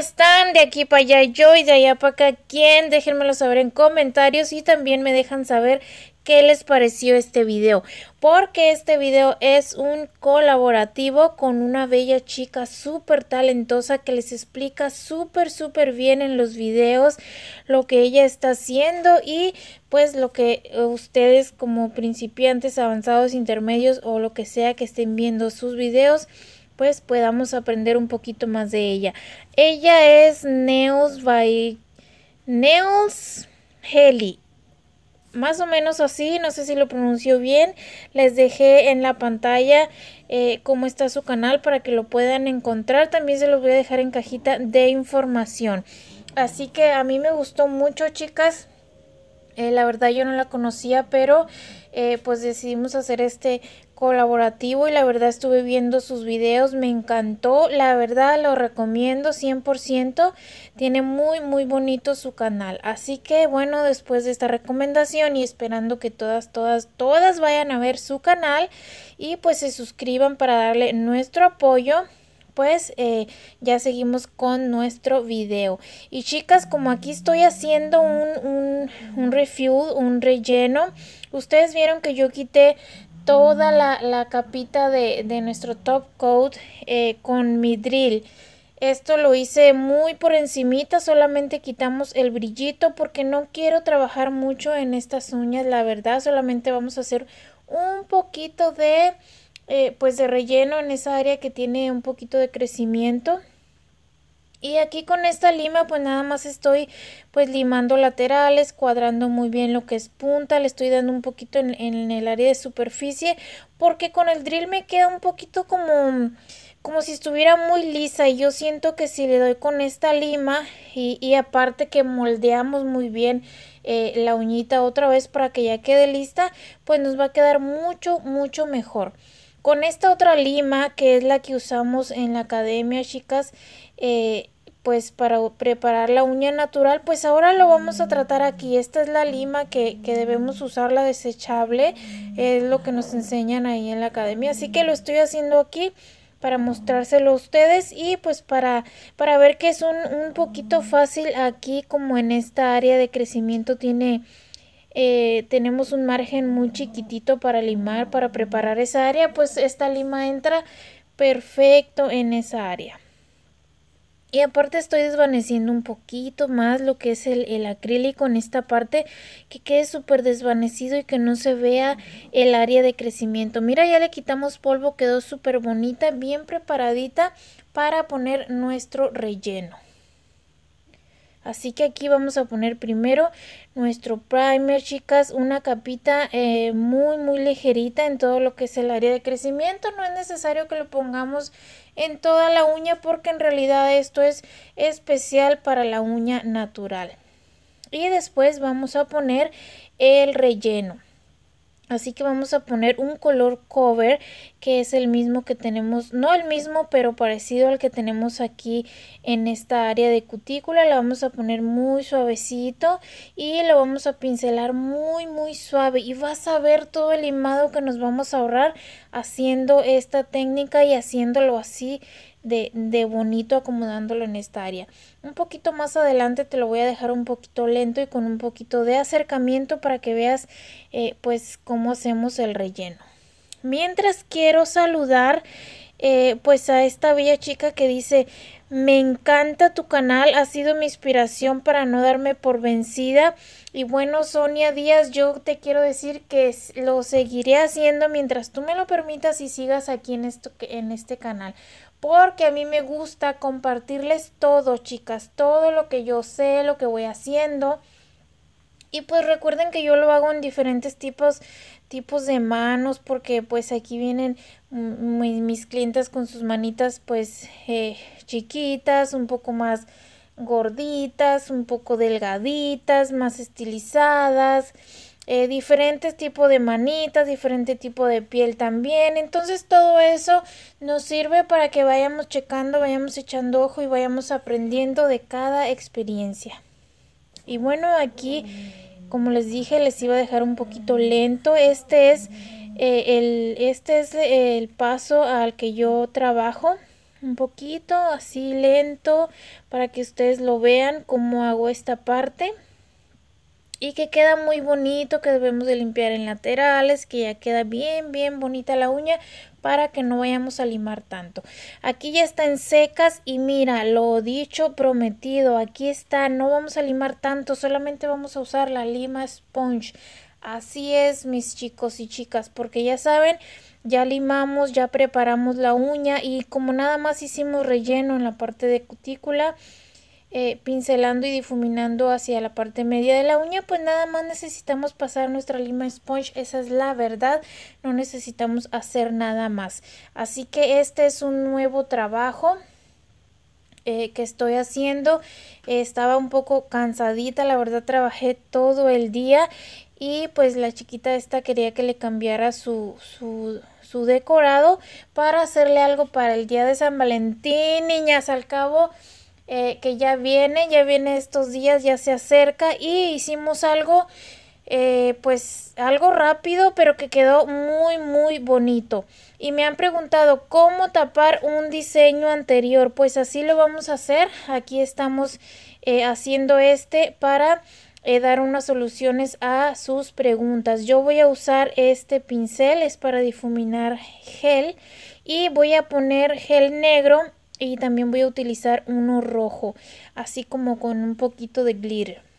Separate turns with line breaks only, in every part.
están? De aquí para allá yo y de allá para acá quién. Déjenmelo saber en comentarios y también me dejan saber qué les pareció este video. Porque este video es un colaborativo con una bella chica súper talentosa que les explica súper súper bien en los videos lo que ella está haciendo y pues lo que ustedes como principiantes, avanzados, intermedios o lo que sea que estén viendo sus videos pues podamos aprender un poquito más de ella. Ella es Neos by Neos Heli. Más o menos así, no sé si lo pronunció bien. Les dejé en la pantalla eh, cómo está su canal para que lo puedan encontrar. También se los voy a dejar en cajita de información. Así que a mí me gustó mucho, chicas. Eh, la verdad yo no la conocía, pero eh, pues decidimos hacer este colaborativo y la verdad estuve viendo sus videos, me encantó, la verdad lo recomiendo 100%, tiene muy muy bonito su canal, así que bueno, después de esta recomendación y esperando que todas, todas, todas vayan a ver su canal y pues se suscriban para darle nuestro apoyo, pues ya seguimos con nuestro video. Y chicas, como aquí estoy haciendo un, un, un un relleno, ustedes vieron que yo quité toda la, capita de, nuestro top coat eh, con mi drill. Esto lo hice muy por encimita, solamente quitamos el brillito porque no quiero trabajar mucho en estas uñas, la verdad, solamente vamos a hacer un poquito de eh, pues de relleno en esa área que tiene un poquito de crecimiento. Y aquí con esta lima pues nada más estoy pues limando laterales, cuadrando muy bien lo que es punta, le estoy dando un poquito en, el área de superficie porque con el drill me queda un poquito como como si estuviera muy lisa y yo siento que si le doy con esta lima y, aparte que moldeamos muy bien eh, la uñita otra vez para que ya quede lista pues nos va a quedar mucho mucho mejor con esta otra lima, que es la que usamos en la academia, chicas, eh, pues para preparar la uña natural, pues ahora lo vamos a tratar aquí. Esta es la lima que, debemos usar, la desechable, es lo que nos enseñan ahí en la academia. Así que lo estoy haciendo aquí para mostrárselo a ustedes y pues para, para ver que es un poquito fácil aquí como en esta área de crecimiento tiene eh, tenemos un margen muy chiquitito para limar, para preparar esa área, pues esta lima entra perfecto en esa área. Y aparte estoy desvaneciendo un poquito más lo que es el, el acrílico en esta parte que quede súper desvanecido y que no se vea el área de crecimiento. Mira, ya le quitamos polvo, quedó súper bonita, bien preparadita para poner nuestro relleno. Así que aquí vamos a poner primero nuestro primer, chicas, una capita eh, muy, muy ligerita en todo lo que es el área de crecimiento. No es necesario que lo pongamos en toda la uña porque en realidad esto es especial para la uña natural. Y después vamos a poner el relleno. Así que vamos a poner un color cover que es el mismo que tenemos, no el mismo, pero parecido al que tenemos aquí en esta área de cutícula. La vamos a poner muy suavecito y lo vamos a pincelar muy, muy suave. Y vas a ver todo el limado que nos vamos a ahorrar haciendo esta técnica y haciéndolo así de, bonito acomodándolo en esta área. Un poquito más adelante te lo voy a dejar un poquito lento y con un poquito de acercamiento para que veas eh, pues cómo hacemos el relleno. Mientras quiero saludar eh, pues a esta bella chica que dice, me encanta tu canal, ha sido mi inspiración para no darme por vencida. Y bueno, Sonia Díaz, yo te quiero decir que lo seguiré haciendo mientras tú me lo permitas y sigas aquí en, en este canal. Porque a mí me gusta compartirles todo, chicas, todo lo que yo sé, lo que voy haciendo. Y pues recuerden que yo lo hago en diferentes tipos tipos de manos porque pues aquí vienen mis, mis clientes con sus manitas pues eh, chiquitas, un poco más gorditas, un poco delgaditas, más estilizadas, eh, diferentes tipos de manitas, diferente tipo de piel también. Entonces todo eso nos sirve para que vayamos checando, vayamos echando ojo y vayamos aprendiendo de cada experiencia. Y bueno, aquí como les dije, les iba a dejar un poquito lento. Este es, eh, el, este es el paso al que yo trabajo. Un poquito así lento para que ustedes lo vean cómo hago esta parte y que queda muy bonito, que debemos de limpiar en laterales, que ya queda bien, bien bonita la uña para que no vayamos a limar tanto. Aquí ya está en secas y mira, lo dicho, prometido, aquí está, no vamos a limar tanto, solamente vamos a usar la lima sponge. Así es, mis chicos y chicas, porque ya saben, ya limamos, ya preparamos la uña y como nada más hicimos relleno en la parte de cutícula, eh, pincelando y difuminando hacia la parte media de la uña, pues nada más necesitamos pasar nuestra lima sponge, esa es la verdad, no necesitamos hacer nada más. Así que este es un nuevo trabajo eh, que estoy haciendo, estaba un poco cansadita, la verdad trabajé todo el día y pues la chiquita esta quería que le cambiara su, su su decorado para hacerle algo para el día de San Valentín, niñas, al cabo eh, que ya viene, ya viene estos días, ya se acerca y hicimos algo, eh, pues algo rápido, pero que quedó muy, muy bonito. Y me han preguntado cómo tapar un diseño anterior, pues así lo vamos a hacer. Aquí estamos eh, haciendo este para dar unas soluciones a sus preguntas. Yo voy a usar este pincel, es para difuminar gel y voy a poner gel negro y también voy a utilizar uno rojo así como con un poquito de glitter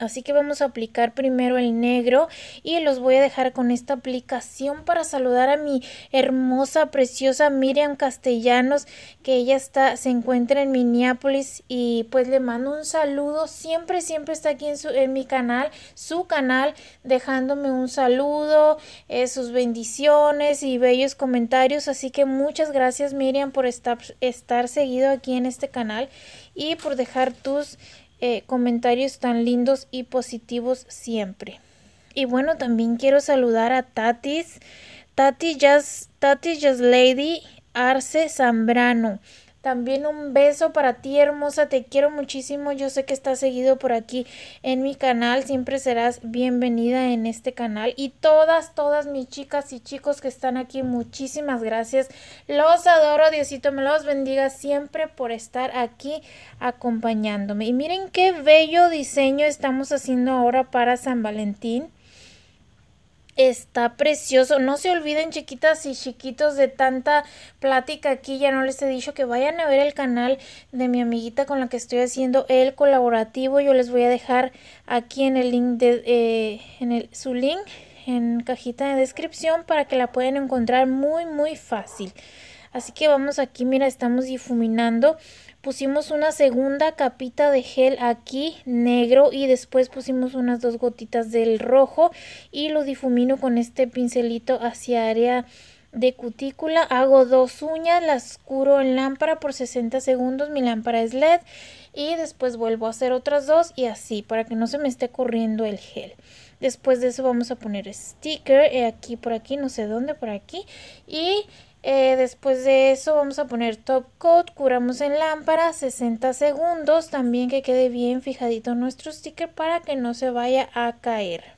Así que vamos a aplicar primero el negro y los voy a dejar con esta aplicación para saludar a mi hermosa, preciosa Miriam Castellanos, que ella está, se encuentra en Minneapolis y pues le mando un saludo. Siempre, siempre está aquí en, su, en mi canal, su canal, dejándome un saludo, eh, sus bendiciones y bellos comentarios. Así que muchas gracias Miriam por estar, estar seguido aquí en este canal y por dejar tus eh, comentarios tan lindos y positivos siempre. Y bueno, también quiero saludar a Tatis, Tatis Just Tati Jazz Lady Arce Zambrano, también un beso para ti, hermosa. Te quiero muchísimo. Yo sé que estás seguido por aquí en mi canal. Siempre serás bienvenida en este canal. Y todas, todas mis chicas y chicos que están aquí, muchísimas gracias. Los adoro. Diosito me los bendiga siempre por estar aquí acompañándome. Y miren qué bello diseño estamos haciendo ahora para San Valentín. Está precioso. No se olviden, chiquitas y chiquitos, de tanta plática aquí. Ya no les he dicho que vayan a ver el canal de mi amiguita con la que estoy haciendo el colaborativo. Yo les voy a dejar aquí en el link de eh, en el, su link en cajita de descripción para que la puedan encontrar muy muy fácil. Así que vamos aquí, mira, estamos difuminando. Pusimos una segunda capita de gel aquí negro y después pusimos unas dos gotitas del rojo y lo difumino con este pincelito hacia área de cutícula. Hago dos uñas, las curo en lámpara por 60 segundos, mi lámpara es LED y después vuelvo a hacer otras dos y así para que no se me esté corriendo el gel. Después de eso vamos a poner sticker eh, aquí por aquí, no sé dónde, por aquí y eh, después de eso vamos a poner top coat, curamos en lámpara 60 segundos, también que quede bien fijadito nuestro sticker para que no se vaya a caer.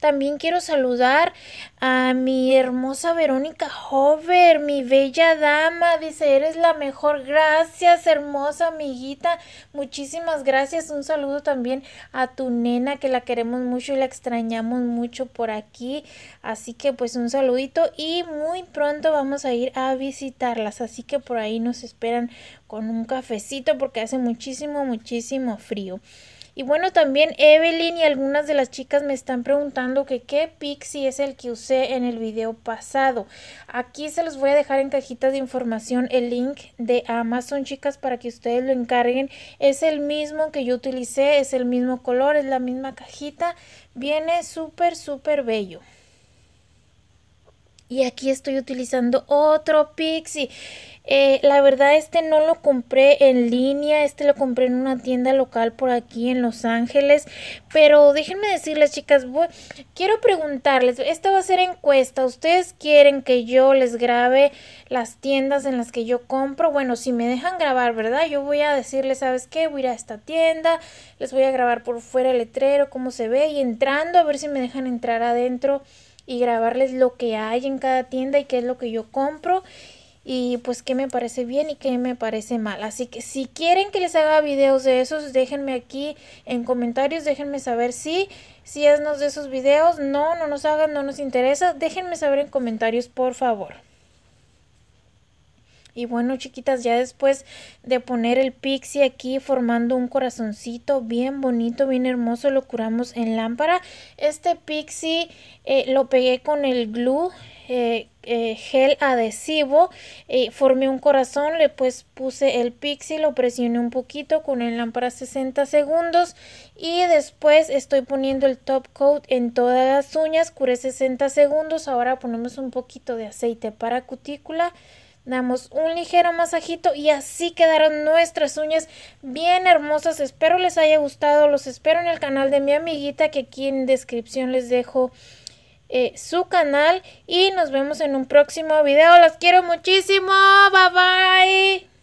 También quiero saludar a mi hermosa Verónica Hover, mi bella dama. Dice, eres la mejor. Gracias, hermosa amiguita. Muchísimas gracias. Un saludo también a tu nena que la queremos mucho y la extrañamos mucho por aquí. Así que pues un saludito y muy pronto vamos a ir a visitarlas. Así que por ahí nos esperan con un cafecito porque hace muchísimo, muchísimo frío. Y bueno, también Evelyn y algunas de las chicas me están preguntando que qué Pixie es el que usé en el video pasado. Aquí se los voy a dejar en cajitas de información el link de Amazon, chicas, para que ustedes lo encarguen. Es el mismo que yo utilicé, es el mismo color, es la misma cajita. Viene súper, súper bello. Y aquí estoy utilizando otro Pixie. Eh, la verdad este no lo compré en línea, este lo compré en una tienda local por aquí en Los Ángeles. Pero déjenme decirles chicas, quiero preguntarles, esta va a ser encuesta, ¿ustedes quieren que yo les grabe las tiendas en las que yo compro? Bueno, si me dejan grabar, ¿verdad? Yo voy a decirles, ¿sabes qué? Voy a ir a esta tienda, les voy a grabar por fuera el letrero, cómo se ve y entrando a ver si me dejan entrar adentro y grabarles lo que hay en cada tienda y qué es lo que yo compro y pues qué me parece bien y qué me parece mal. Así que si quieren que les haga videos de esos, déjenme aquí en comentarios, déjenme saber si, si es de esos videos, no, no nos hagan, no nos interesa, déjenme saber en comentarios por favor. Y bueno, chiquitas, ya después de poner el pixie aquí formando un corazoncito bien bonito, bien hermoso, lo curamos en lámpara. Este pixie eh, lo pegué con el glue eh, eh, gel adhesivo, formé un corazón, le pues puse el pixie, lo presioné un poquito con el lámpara 60 segundos y después estoy poniendo el top coat en todas las uñas, curé 60 segundos, ahora ponemos un poquito de aceite para cutícula damos un ligero masajito y así quedaron nuestras uñas bien hermosas. Espero les haya gustado, los espero en el canal de mi amiguita que aquí en descripción les dejo eh, su canal y nos vemos en un próximo video. Los quiero muchísimo, bye bye.